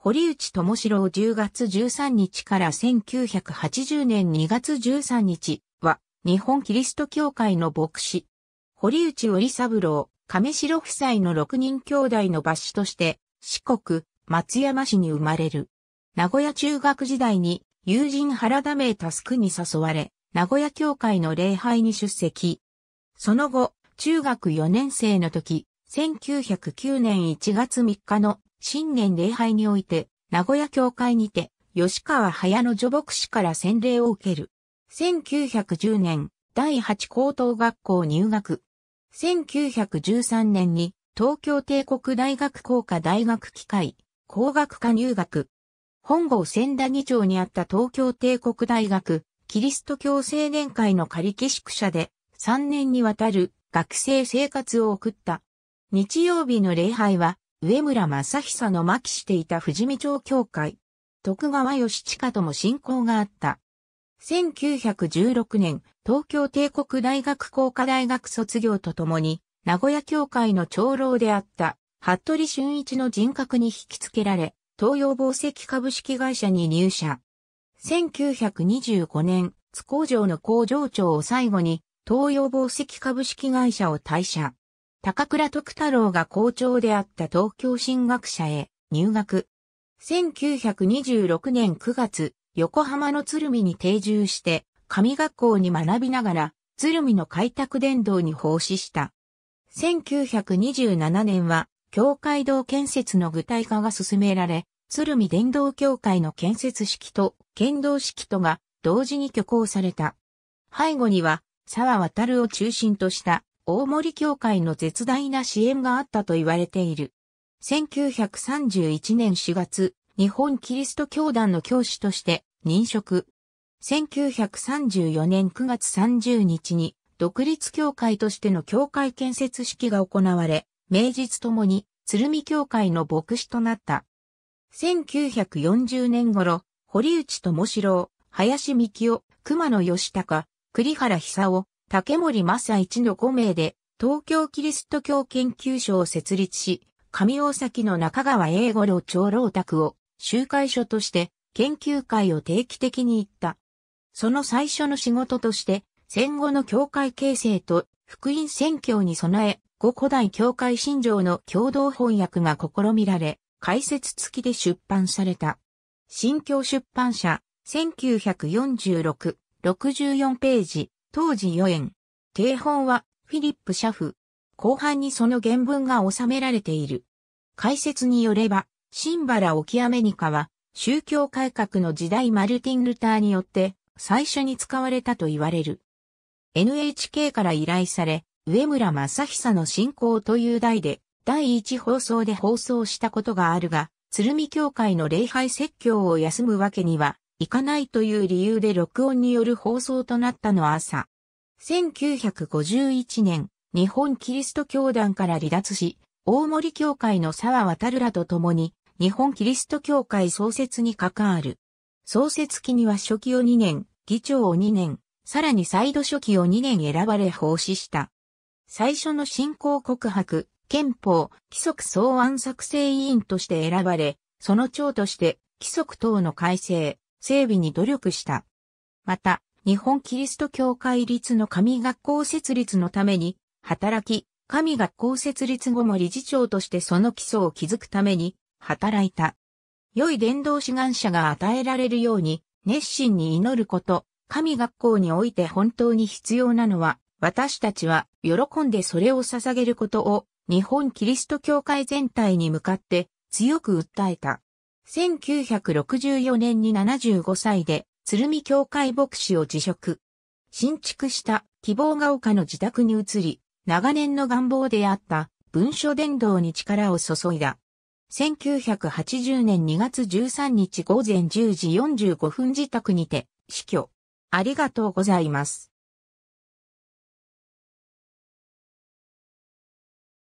堀内智郎10月13日から1980年2月13日は、日本キリスト教会の牧師。堀内織三郎、亀城夫妻の6人兄弟の抜子として、四国、松山市に生まれる。名古屋中学時代に、友人原田名タスクに誘われ、名古屋教会の礼拝に出席。その後、中学4年生の時、1909年1月3日の新年礼拝において、名古屋教会にて、吉川早の助牧師から洗礼を受ける。1910年、第8高等学校入学。1913年に、東京帝国大学工科大学機械、工学科入学。本郷千田議長にあった東京帝国大学、キリスト教青年会の仮寄宿舎で、3年にわたる学生生活を送った。日曜日の礼拝は、上村正久の巻きしていた富士見町教会、徳川義親とも親交があった。1916年、東京帝国大学工科大学卒業とともに、名古屋教会の長老であった、服部俊一の人格に引きつけられ、東洋宝石株式会社に入社。1925年、津工場の工場長を最後に、東洋宝石株式会社を退社。高倉徳太郎が校長であった東京進学者へ入学。1926年9月、横浜の鶴見に定住して、上学校に学びながら、鶴見の開拓伝道に奉仕した。1927年は、教会堂建設の具体化が進められ、鶴見伝道協会の建設式と剣道式とが同時に挙行された。背後には、沢渡を中心とした大森教会の絶大な支援があったと言われている。1931年4月、日本キリスト教団の教師として任職。1934年9月30日に独立教会としての教会建設式が行われ、名実ともに鶴見教会の牧師となった。1940年頃、堀内智志郎、林希夫、熊野義孝、栗原久夫、竹森正一の5名で、東京キリスト教研究所を設立し、上大崎の中川英五郎長老宅を集会所として研究会を定期的に行った。その最初の仕事として、戦後の教会形成と福音宣教に備え、五古代教会信条の共同翻訳が試みられ、解説付きで出版された。新教出版社、1946、64ページ。当時4円。定本はフィリップ・シャフ。後半にその原文が収められている。解説によれば、新原沖アメニカは、宗教改革の時代マルティン・ルターによって、最初に使われたと言われる。NHK から依頼され、上村正久の信仰という題で、第一放送で放送したことがあるが、鶴見教会の礼拝説教を休むわけには行かないという理由で録音による放送となったの朝。1951年、日本キリスト教団から離脱し、大森教会の沢渡らと共に、日本キリスト教会創設に関わる。創設期には初期を2年、議長を2年、さらに再度初期を2年選ばれ奉仕した。最初の信仰告白、憲法、規則草案作成委員として選ばれ、その長として規則等の改正、整備に努力した。また、日本キリスト教会立の神学校設立のために、働き、神学校設立後も理事長としてその基礎を築くために、働いた。良い伝道志願者が与えられるように、熱心に祈ること、神学校において本当に必要なのは、私たちは喜んでそれを捧げることを、日本キリスト教会全体に向かって強く訴えた。1964年に75歳で、鶴見教会牧師を辞職。新築した希望が丘の自宅に移り、長年の願望であった文書伝道に力を注いだ。1980年2月13日午前10時45分自宅にて死去。ありがとうございます。